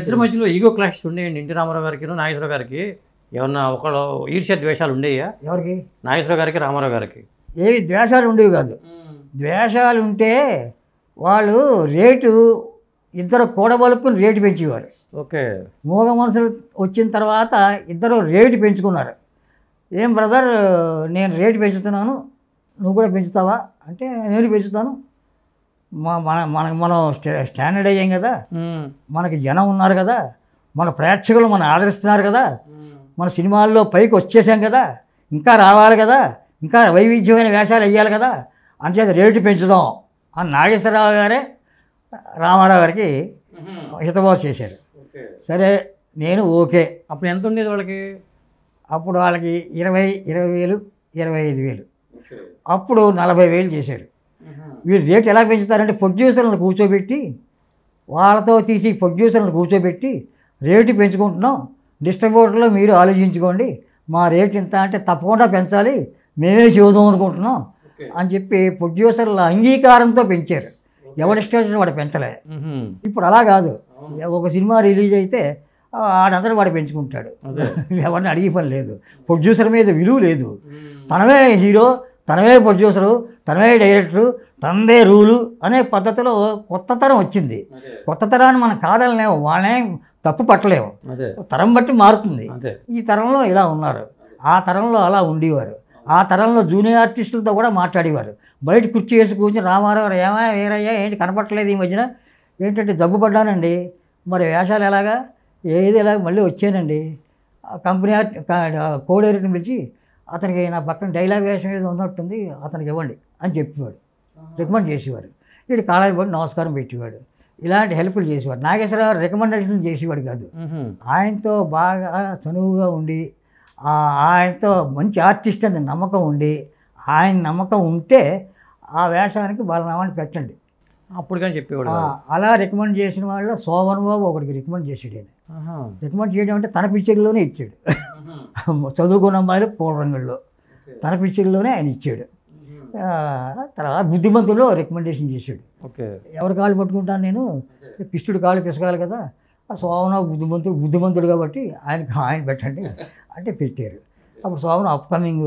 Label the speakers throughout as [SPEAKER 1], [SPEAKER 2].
[SPEAKER 1] ఇద్దరు మధ్యలో ego clash ఉండేయండి ఎన్టీ రామారావు గారికి నాగేశ్వరరావు గారికి ఏమన్నా ఒకళ్ళు ఈర్ష్య ద్వేషాలు ఉండేయా ఎవరికి నాగేశ్వరరావు గారికి రామారావు గారికి ఏవి ద్వేషాలు ఉండేవి కాదు ద్వేషాలు ఉంటే వాళ్ళు రేటు ఇద్దరు కూడబలుకుని రేటు పెంచేవారు ఓకే మూగ మనుషులు వచ్చిన తర్వాత ఇద్దరు రేటు పెంచుకున్నారు ఏం బ్రదర్ నేను రేటు పెంచుతున్నాను నువ్వు కూడా పెంచుతావా అంటే నేను పెంచుతాను మన మనకు మనం స్టాండర్డ్ అయ్యాం కదా మనకి జనం ఉన్నారు కదా మన ప్రేక్షకులు మనం ఆదరిస్తున్నారు కదా మన సినిమాల్లో పైకి వచ్చేసాం కదా ఇంకా రావాలి కదా ఇంకా వైవిధ్యమైన వేషాలు వేయాలి కదా అంచేత రేటు పెంచుదాం అని నాగేశ్వరరావు గారే రామారావు గారికి హితబోధ చేశారు సరే నేను ఓకే అప్పుడు ఎంత ఉండేది వాళ్ళకి అప్పుడు వాళ్ళకి ఇరవై ఇరవై వేలు ఇరవై ఐదు వేలు అప్పుడు నలభై వేలు చేశారు వీళ్ళు రేట్ ఎలా పెంచుతారంటే ప్రొడ్యూసర్లను కూర్చోబెట్టి వాళ్ళతో తీసి ప్రొడ్యూసర్లను కూర్చోబెట్టి రేటు పెంచుకుంటున్నాం డిస్ట్రిబ్యూటర్లో మీరు ఆలోచించుకోండి మా రేట్ ఇంత అంటే తప్పకుండా పెంచాలి మేమే చూద్దాం అనుకుంటున్నాం అని చెప్పి ప్రొడ్యూసర్ల అంగీకారంతో పెంచారు ఎవడి స్టేషన్ వాడు పెంచలే ఇప్పుడు అలా కాదు ఒక సినిమా రిలీజ్ అయితే వాడందరూ వాడు పెంచుకుంటాడు ఎవరిని అడిగి పని లేదు ప్రొడ్యూసర్ మీద విలువ లేదు తనమే హీరో తనవే ప్రొడ్యూసరు తనవే డైరెక్టరు తనదే రూలు అనే పద్ధతిలో కొత్త తరం వచ్చింది కొత్త తరాన్ని మనం కాదనలేము వాళ్ళే తప్పు పట్టలేము తరం బట్టి మారుతుంది ఈ తరంలో ఇలా ఉన్నారు ఆ తరంలో అలా ఉండేవారు ఆ తరంలో జూనియర్ ఆర్టిస్టులతో కూడా మాట్లాడేవారు బయట కుర్చీ వేసి కూర్చొని రామారావు ఏమా వేరయ్యా ఏంటి కనపట్టలేదు ఈ మధ్యన ఏంటంటే జబ్బు పడ్డానండి మరి వేషాలు ఎలాగా ఏది ఎలాగ మళ్ళీ వచ్చానండి కంపెనీ కోడేరిని పిలిచి అతనికి నా పక్కన డైలాగ్ వేషం ఏదో ఉన్నట్టుంది అతనికి ఇవ్వండి అని చెప్పేవాడు రికమెండ్ చేసేవారు వీడు కాలేజీ పోయి నమస్కారం పెట్టేవాడు ఇలాంటి హెల్ప్లు చేసేవాడు నాగేశ్వరరావు రికమెండేషన్ చేసేవాడు కాదు ఆయనతో బాగా చనువుగా ఉండి ఆయనతో మంచి ఆర్టిస్ట్ అనే నమ్మకం ఉండి ఆయన నమ్మకం ఉంటే ఆ వేషానికి బలనామాన్ని పెట్టండి అప్పుడు కానీ చెప్పేవాడు అలా రికమెండ్ చేసిన వాళ్ళు సోమన్ బాబు ఒకటికి రికమెండ్ చేసాడు ఆయన రికమెండ్ చేయడం అంటే తన పిక్చర్లోనే ఇచ్చాడు చదువుకున్న అమ్మాయిలు పూల తన పిక్చర్లోనే ఆయన ఇచ్చాడు తర్వాత బుద్ధిమంతులు రికమెండేషన్ చేశాడు ఎవరు కాళ్ళు పట్టుకుంటాను నేను పిష్టుడు కాళ్ళు పిసగాలి కదా ఆ సోమన బుద్ధిమంతుడు బుద్ధిమంతుడు కాబట్టి ఆయనకి ఆయన పెట్టండి అంటే పెట్టారు అప్పుడు సోమన అప్కమింగ్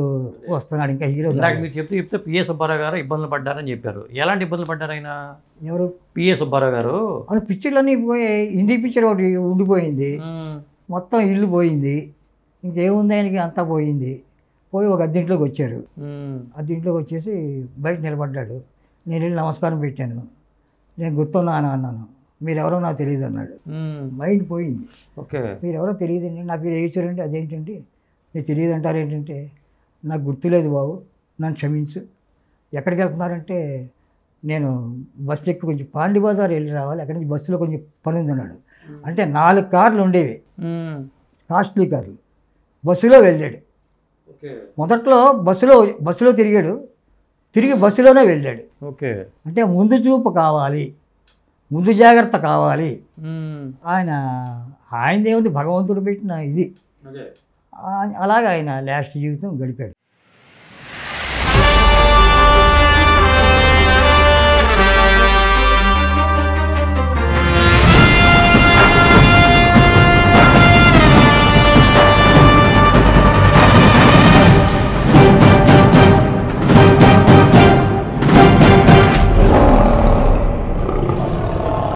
[SPEAKER 1] వస్తున్నాడు ఇంకా హీరో మీరు చెప్తే చెప్తే పిఏ సుబ్బారావు గారు ఇబ్బందులు పడ్డారని చెప్పారు ఎలాంటి ఇబ్బందులు పడ్డారు ఆయన ఎవరు పిఏ సుబ్బారావు గారు అవును పిక్చర్లన్నీ పోయి హిందీ పిక్చర్ ఒకటి ఉండిపోయింది మొత్తం ఇల్లు పోయింది ఇంకేముంది ఆయనకి అంతా పోయింది పోయి ఒక అద్దెంట్లోకి వచ్చారు అద్దెంట్లోకి వచ్చేసి బయట నిలబడ్డాడు నేను వెళ్ళి నమస్కారం పెట్టాను నేను గుర్తున్నా అని అన్నాను మీరెవరో నాకు తెలియదు అన్నాడు మైండ్ పోయింది ఓకే మీరెవరో తెలియదు అండి నా పేరు వేయించారంటే అదేంటంటే మీరు తెలియదు అంటారు ఏంటంటే నాకు గుర్తులేదు బాబు నన్ను క్షమించు ఎక్కడికి వెళ్తున్నారంటే నేను బస్సు ఎక్కి కొంచెం పాండి బజార్ వెళ్ళి రావాలి అక్కడి నుంచి బస్సులో కొంచెం పని ఉంది అన్నాడు అంటే నాలుగు కార్లు ఉండేవి కాస్ట్లీ కార్లు బస్సులో వెళ్ళాడు మొదట్లో బస్సులో బస్సులో తిరిగాడు తిరిగి బస్సులోనే వెళ్ళాడు ఓకే అంటే ముందు చూపు కావాలి ముందు జాగ్రత్త కావాలి ఆయన ఆయన ఆయనదేముంది భగవంతుడు పెట్టిన ఇది అలాగ ఆయన లాస్ట్ జీవితం గడిపాడు